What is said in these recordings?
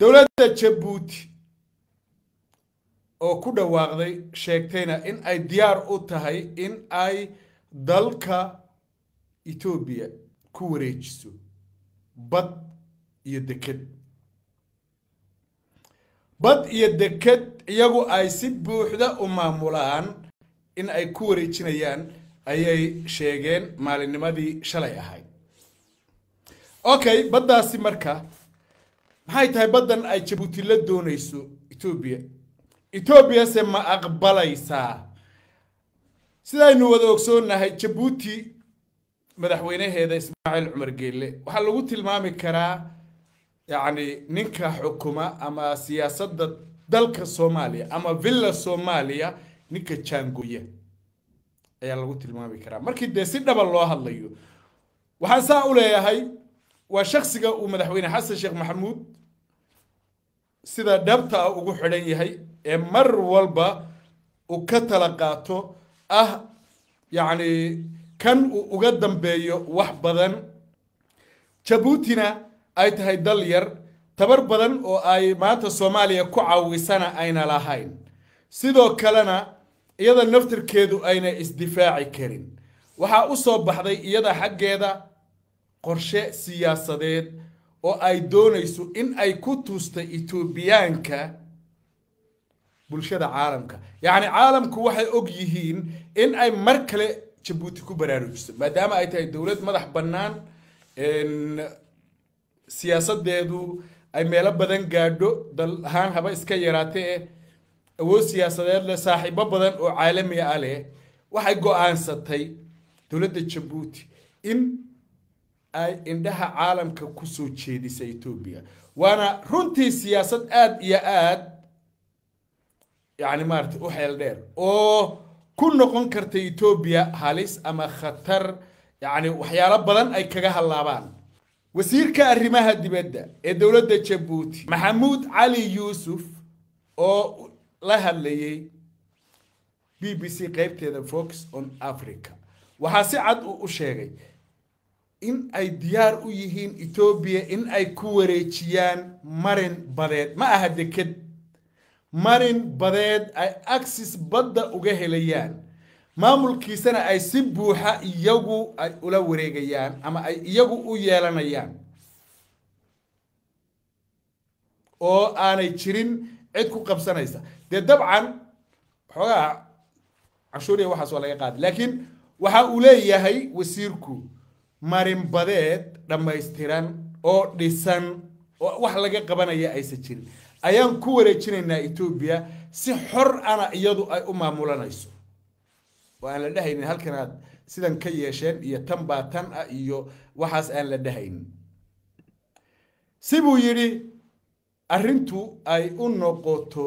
dowladda jabuuti oo ku dhawaaqday sheegtayna in ay diyaar u tahay in ay dalka etoobiya ku wareejiso bad iyo deked bad iyo deked iyagu ay si buuxda u maamulaan in ay ku wareejinayaan ayay sheegeen maalinnimadii shalay ahayd okay baddaasi marka maxay tahay baddan ay jabuuti la doonayso etoobiya etoobiyase ma aqbalaysaa sidaynu wada ogsoonnahay jabuuti madaxweynaheeda ismaaciil cumar geelle waxaa lagu tilmaami karaa yacni ninka xukuma ama siyaasadda dalka soomaaliya ama villa soomaaliya ninka jaangooya ayaa lagu tilmaami karaa markii dee si dhaba loo hadlayo waxaan saa u leeyahay waa shaksiga uu madaxweyne xasan sheekh maxamuud sida dhabta ah ugu xidhan yahay ee mar walba u ka tala qaato ah yacni kan uu uga dambeeyo wax badan jabuutina ay tahay dal yar tabar badan oo ay maanta soomaaliya ku caawisana ayna lahayn sidoo kalena iyada naftirkeedu ayna isdifaaci karin waxaa u soo baxday iyada xaggeeda qorshe siyaasadeed oo ay doonayso in ay ku tuusta etoobiyaanka bulshada caalamka yacni caalamku waxay og yihiin in ay mar kale jabuuti ku baraarujiso maadaama ay tahay dowlad madax bannaan siyaasadeedu ay meelo badan gaadho dal ahaan haba iska yaraatee eh awood siyaasadeed leh saaxiibo badan oo caalami a ah leh waxay go-aansatay dowladda jabuuti in ay indhaha caalamka kusoo jeedisay etoobiya waana runtii siyaasad aad iyo aada yacni maarata u xeel dheer oo ku noqon karta etoobiya halis ama khatar yacni waxyaalo badan ay kaga hallaabaan wasiirka arrimaha dibadda ee dowladda jabuuti maxamuud cali yuusuf oo la hadlayay b b c qaybteeda fox on africa waxaa si cad uu u sheegay in ay diyaar u yihiin etoobiya in ay ku wareejiyaan marin badeed ma aha deked marin badeed ay aksis badda uga helayaan maamulkiisana ay si buuxa iyagu ay ula wareegayaan ama ay iyagu u yeelanayaan oo aanay jirin cid ku qabsanaysa dee dabcan waxoogaa canshuuriya waxaas waa laga qaaday laakiin waxa uu leeyahay wasiirku marinbadeed dhammaystiran oo dhisan oo wax laga qabanaya aysan jirin ayaan ku wareejinaynaa etoobiya si xor ana iyadu ay u maamulanayso oo aan la dhahaynin halkan sidan ka yeesheen iyo tan baa tan ah iyo waxaas aan la dhahaynin si buu yidhi arrintu ay u noqoto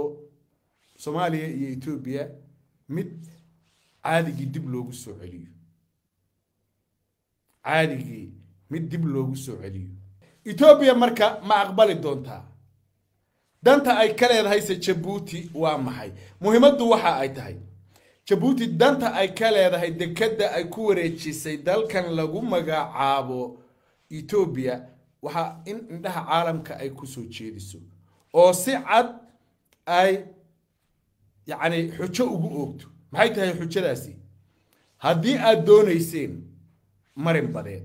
soomaaliya iyo etoobiya mid caadigii dib loogu soo celiyo caadigii mid dib loogu soo celiyo etoobiya marka ma aqbali doontaa danta ay ka leedahayse jabuuti waa maxay muhiimaddu waxa ay tahay jabuuti danta ay ka leedahay dekedda ay ku wareejisay dalkan lagu magacaabo etoobiya waxaa in indhaha caalamka ay ku soo jeediso oo si cad ay yacni xujo ugu oogto maxay tahay xujadaasi haddii aada doonayseen marin badeed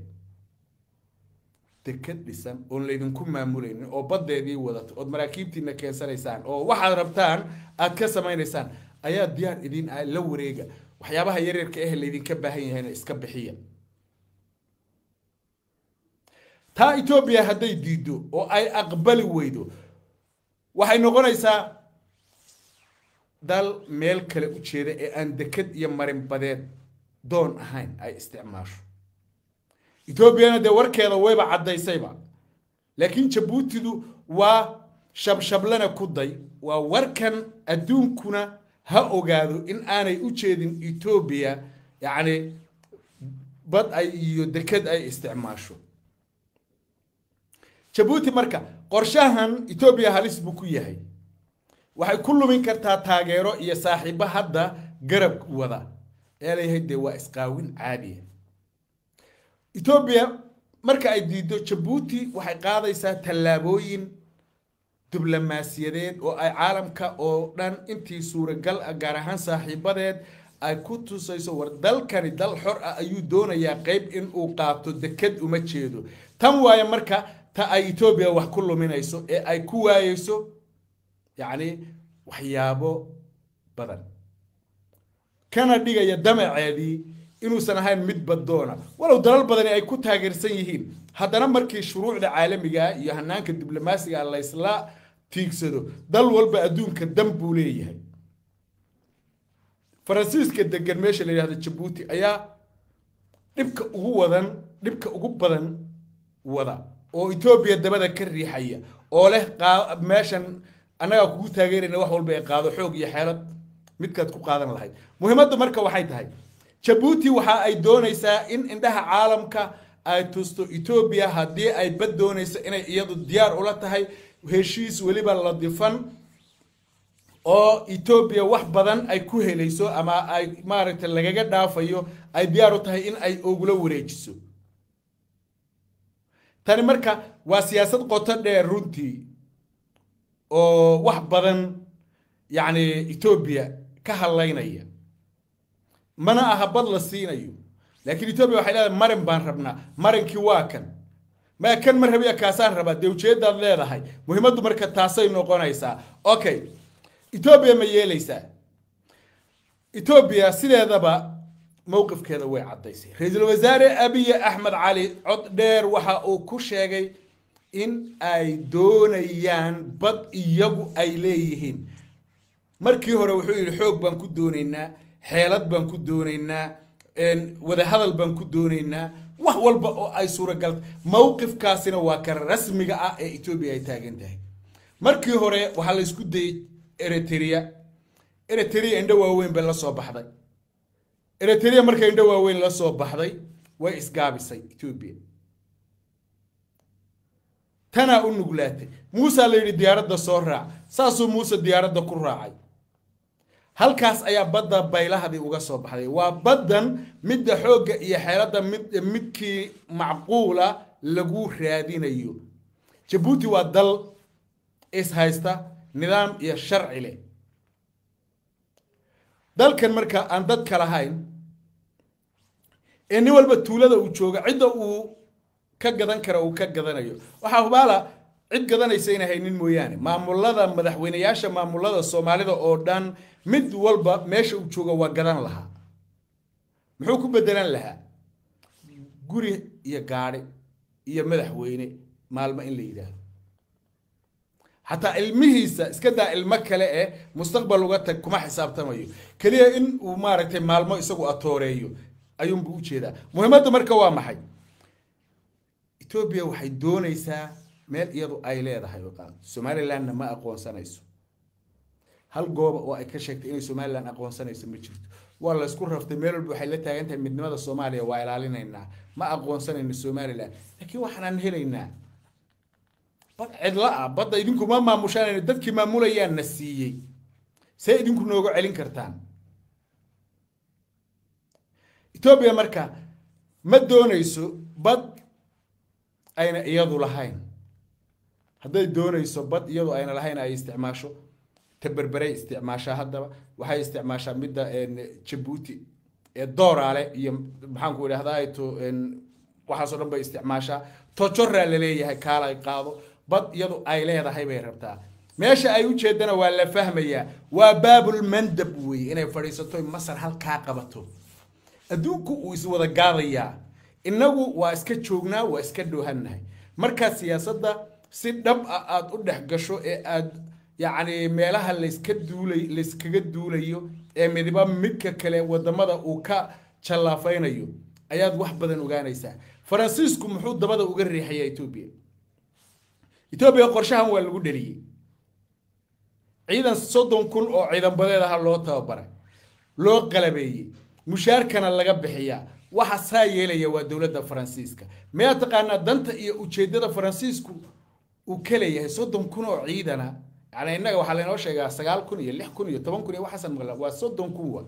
deked dhisan oon laydinku maamulaynin oo baddeedii wadato ood maraakiibtiina keensanaysaan oo waxaad rabtaan aad ka samaynaysaan ayaa diyaar idin ah la wareega waxyaabaha yaryarka ah laydinka baahan yahayna iska bixiya taa etoobiya hadday diiddo oo ay aqbali weydo waxay noqonaysaa dal meel kale u jeeda ee aan dekad iyo marinbadeed doon ahayn ay isticmaasho etoobiyana dee warkeeda wayba caddaysayba laakiin jabuutidu waa shabshablana ku day waa warkan adduunkuna ha ogaado in aanay u jeedin etoobiya yacni bad ay iyo deked ay isticmaasho jabuuti marka qorshahan etoobiya halis buu ku yahay waxay ku lumin kartaa taageero iyo saaxiibo hadda garab wada ee layahay dee waa isqaawin caadiya etoobiya marka ay diiddo jabuuti waxay qaadaysaa tallaabooyin diblomaasiyadeed oo ay caalamka oo dhan intii suuragal ah gaar ahaan saaxiibadeed ay ku tusayso war dalkani dal xor ah ayuu doonayaa qayb inuu qaato dekad uma jeedo tan waayo marka ta ay etoobiya wax ku luminayso ee ay ku waayeyso yacni waxyaabo badan kana dhigaya damaceedii inuusan ahayn mid baddoona walow dalal badani ay ku taageersan yihiin haddana markii shuruucda caalamigaa ah iyo hanaanka diblomaasiga laysla tiigsado dal walba adduunka dan buu leeyahay faransiiska degan meesha la yidhahdo jabuuti ayaa dhibka ugu wadan dhibka ugu badan wada oo etoobiya dabada ka riixaya oo leh meeshan annagaa kugu taageerayna wax walba ee qaado xoog iyo xeelad midkaad ku qaadan lahayd muhimmadda marka waxay tahay jabuuti waxa ay doonaysaa in indhaha caalamka ay tusto etoobiya haddii ay bad doonayso inay iyadu diyaar ula tahay heshiis weliba la difan oo etoobiya wax badan ay ku helayso ama ay maaragtay lagaga dhaafayo ay diyaar u tahay in ay ogula wareejiso tani marka waa siyaasad qoto dheer runtii oo wax badan yacni etoobiya ka hadlaynaya mana aha bad la siinayo laakiin etoobiya waxay leedahay marin baan rabnaa marinkii waa kan maa kan ma rabiya kaasaan rabaa dee ujeeddaad leedahay muhiimaddu marka taasay noqonaysaa okay etoobiya ma yeelaysaa etoobiya sideedaba mowqifkeeda way caddaysay ra-iisul wasaare abiya axmed cali cod dheer waxa uu ku sheegay in ay doonayaan bad iyagu ay leeyihiin markii hore wuxuu yidhi xoog baan ku doonaynaa xeelad baan ku doonaynaa wadahadal baan ku doonaynaa wax walba oo ay suuragal mowqifkaasina waa kan rasmiga ah ee etoobiya ay taagan tahay markii hore waxaa la isku dayey eritrea eritrea indho waaweyn bay lasoo baxday eritrea marka indho waaweyn lasoo baxday way isgaabisay etoobiya tanaa u nuglaatay muusaa la yidhi diyaaradda soo raac saasuu muuse diyaaradda ku raacay halkaas ayaa badda baylahadii uga soo baxday waa baddan midda xoogga iyo xeeladda mid midkii macquula lagu raadinayo jabuuti waa dal ishaysta nidaam iyo sharci leh dalkan marka aan dadka lahayn ee nin walba tuulada uu jooga cidda uu ka gadan kara uu ka gadanayo waxaa hubaala cid gadanaysayna haynin mooyaane maamulada madaxweyneyaasha maamulada soomaalida oo dhan mid walba meesha uu jooga waa gadan lahaa muxuu ku bedelan lahaa guri iyo gaari iyo madaxweyne maalmo in la yidhaahdo xataa ilmihiisa iska daa ilmo kale eh mustaqbal uga tag kuma xisaabtamayo keliya in uu maaragtay maalmo isagu atooreeyo ayuunbuu u jeedaa muhiimadda marka waa maxay etoobiya waxay doonaysaa meel iyadu ay leedahay somalilanna ma aqoonsanayso hal gooba oo ay ka sheegtay inay somalilan aqoonsanayso ma jirto waa laysku raftay meel walba waxay la taagan midnimada soomaaliya waa ilaalinaynaa ma aqoonsanayno somalilan laakiin waxaanaan helaynaa bad cidla ah badda idinku ma maamushanayno dadkii maamulayaanna siiyey see idinku nooga celin kartaan etoobiya marka ma doonayso bad ayna iyadu lahayn hadday doonayso bad iyadu ayna lahayn ay isticmaasho taberberay isticmaashaa haddaba waxay isticmaashaa midda jabuuti ee dooraale iyo maxaanku idhahdaa waxaasoo dhan bay isticmaashaa tojoraa laleeyahay kaalay qaado bad iyadu ay leedahay bay rabtaa meesha ay ujeedana waa la fahmayaa waa baabulmandab weye inay fadhiisato masar halkaa qabato adduunku uu iswada gaadayaa innagu waa iska joognaa waa iska dhoohannahay markaa siyaasadda si dhab a ah aada u dhex gasho ee aad yacni meelaha layska duulay layskaga duulayo ee midiba midka kale wadamada uu ka jallaafaynayo ayaad wax badan ogaanaysaa faransiisku muxuu dabada uga riixayaa etoobiya etoobiya qorshahan waa lagu dheliyey ciidan soddon kun oo ciidanbadeed aha loo tababaray loo qalabeeyey mushaarkana laga bixiyaa waxa saa yeelaya waa dowladda faransiiska mayaa taqaanaa danta iyo ujeeddada faransiisku uu ka leeyahay soddon kun oo ciidana yani innaga waxaa laynoo sheegaa sagaal kun iyo lix kun iyo toban kun iyo waxaasan maqla waa soddon kun wa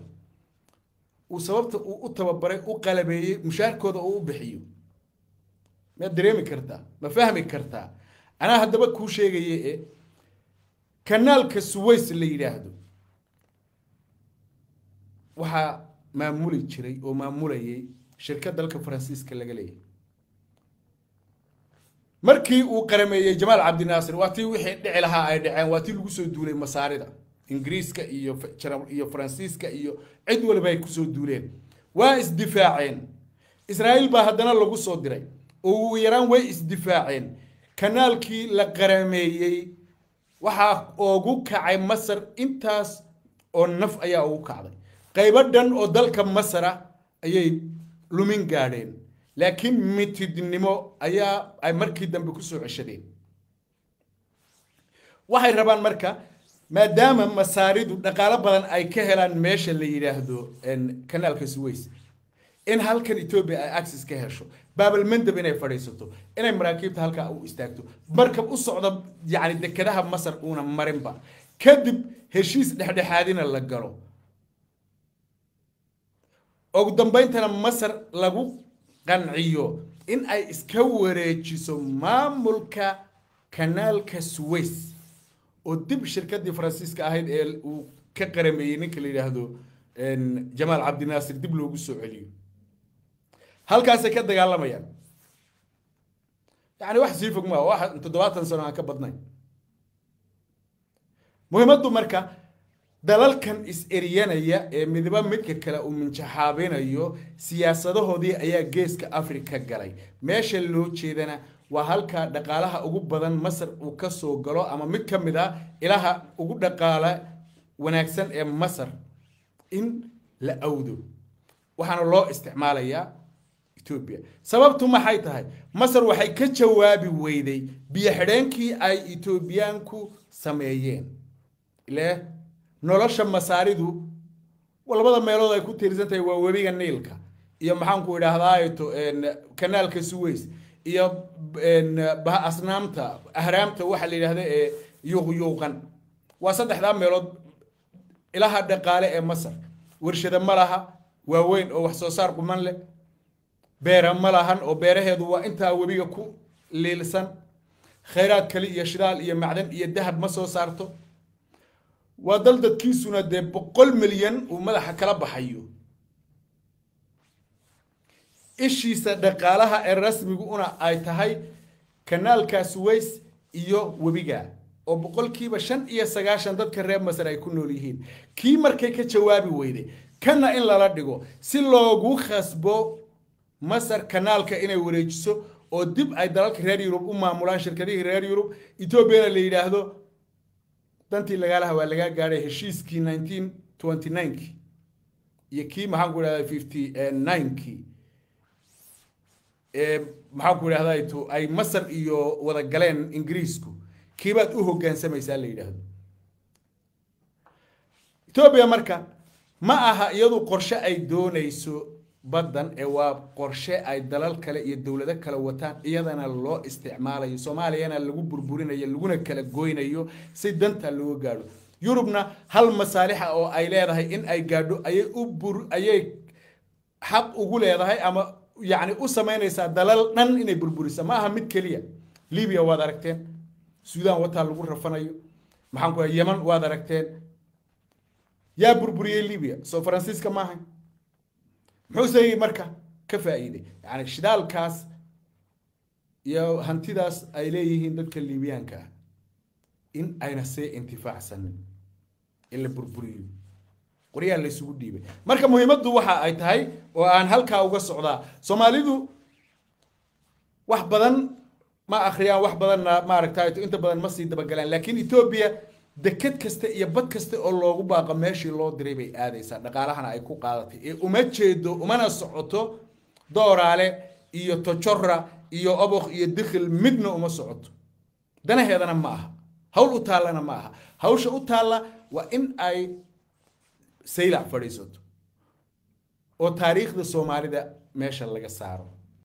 uu sababta uu u tababaray u qalabeeyey mushaarkooda uu u bixiyo maad dareemi kartaa ma fahmi kartaa anaa haddaba kuu sheegaye e eh, kanaalka suways la yidhaahdo waxaa maamuli jiray oo maamulayay shirka dalka faransiiska laga leeyahay markii uu qarameeyey jamaal cabdinaasir waa tii wixii dhici lahaa ay dhaceen waa tii lagu soo duulay masaarida ingiriiska iyoiyo faransiiska iyo cid waliba ay kusoo duuleen waa isdifaaceen israa'iil baa haddana lagu soo diray oo ugu yaraan way isdifaaceen kanaalkii la qarameeyey waxaa ugu kacay masar intaas oo naf ayaa ugu kacday qaybo dhan oo dalka masara ayay lumin gaadheen laakiin mitidnimo ayaa ay markii dambe kusoo ceshadeen waxay rabaan marka maadaama masaaridu dhaqaalo badan ay ka helaan meesha la yidhaahdo canaalka suweys in halkan etoobiya ay axis ka hesho baabalmandab inay fadhiisato inay maraakiibta halkaa u istaagto markab u socda yacni dekadaha masar uuna marinba kadib heshiis dhexdhexaadina la galo ugu dambayntana masar lagu qanciyo in ay iska wareejiso maamulka kanaalka suways oo dib shirkadii faransiiska ahayd ee uu ka qarameeyey ninka la yidhaahdo jamaal cabdinaasir dib loogu soo celiyo halkaasay ka dagaalamayaan yani wax sii fog maa wax toddobaatan sano aan ka badnayn muhimaddu marka dalalkan is-eryanaya ee midba midka kale uu minjaxaabinayo siyaasadahoodii ayaa geeska afrika galay meesha loo jeedana waa halkaa dhaqaalaha ugu badan masar uu ka soo galo ama mid ka mid a ah ilaha ugu dhaqaala wanaagsan ee masar in la awdo waxaana loo isticmaalayaa etoobiya sababtu maxay tahay masar waxay ka jawaabi weyday biyo xidheenkii ay etoobiyaanku sameeyeen ile nolosha masaaridu labada meelood ay ku tiirsan tahay waa webiga niilka iyo maxaanku idhaahdaa kanaalka suways iyo asnaamta ahraamta waxaa la yidhahda ee yuuqyuuqan waa saddexdaa meelood ilaha dhaqaale ee masar warshada ma laha waaweyn oo wax soo saar quman leh beera ma lahan oo beeraheedu waa intaa webiga ku liilsan khayraad kali iyo shidaal iyo macdan iyo dahab ma soo saarto waa dal dadkiisuna dee boqol milyan uu madaxa kala baxayo ishiisa dhaqaalaha ee rasmigu una ay tahay kanaalka suways iyo webiga oo boqolkiiba shan iyo sagaashan dadka reer masar ay ku nool yihiin kii markay ka jawaabi weyday kana in lala dhigo si loogu khasbo masar kanaalka inay wareejiso oo dib ay dalalka reer yurub u maamulaan shirkadihii reer yurub etoobiana la yidhaahdo dantii lagaalaha waa lagaa gaadhay heshiiskii nineteen twenty ninekii iyo kii maxaan ku idhahda fifty ninekii e, maxaan ku idhahda ay masar iyo wada galeen ingiriisku kiibaad u hoggaansamaysaa la yidhaahdo etoobiya marka ma aha iyadu qorshe ay doonayso baddan ee waa qorshe ay dalal kale iyo dowlado kale wataan iyadana loo isticmaalayo soomaaliyana lagu burburinayo laguna kala goynayo si danta looga gaadho yurubna hal masaalixa ah oo ay leedahay in ay gaadho ayay u bur ayay xaq ugu leedahay ama yacni u samaynaysaa dalal dhan inay burburisa ma aha mid keliya libiya waad aragteen suudaan wataa lagu rafanayo maxaan ku yaman waad aragteen yaa burburiyey libiya soo faransiiska maaha muxuu saeyey marka ka faa'iiday yani shidaalkaas iyo hantidaas ay leeyihiin dadka liibiyaanka ah in ayna see intifaacsanin in la burburiyo qoryaa laysugu dhiibay marka muhiimaddu waxa ay tahay oo aan halkaa uga socdaa soomaalidu wax badan ma akhriyaan wax badanna maaragta inta badan ma sii dabagalaan laakiin etoobiya deked kasta iyo bad kasta oo loogu baaqo meeshii loo diray bay aadaysaa dhaqaalahana ay ku qaadatay ee uma jeedo umana socoto dooraale iyo tojora iyo obokh iyo dikhil midna uma socoto danaheedana ma aha hawl u taallana ma aha hawsha u taalla waa in ay saylac fadhiisato oo taariikhda soomaalida meesha laga saaro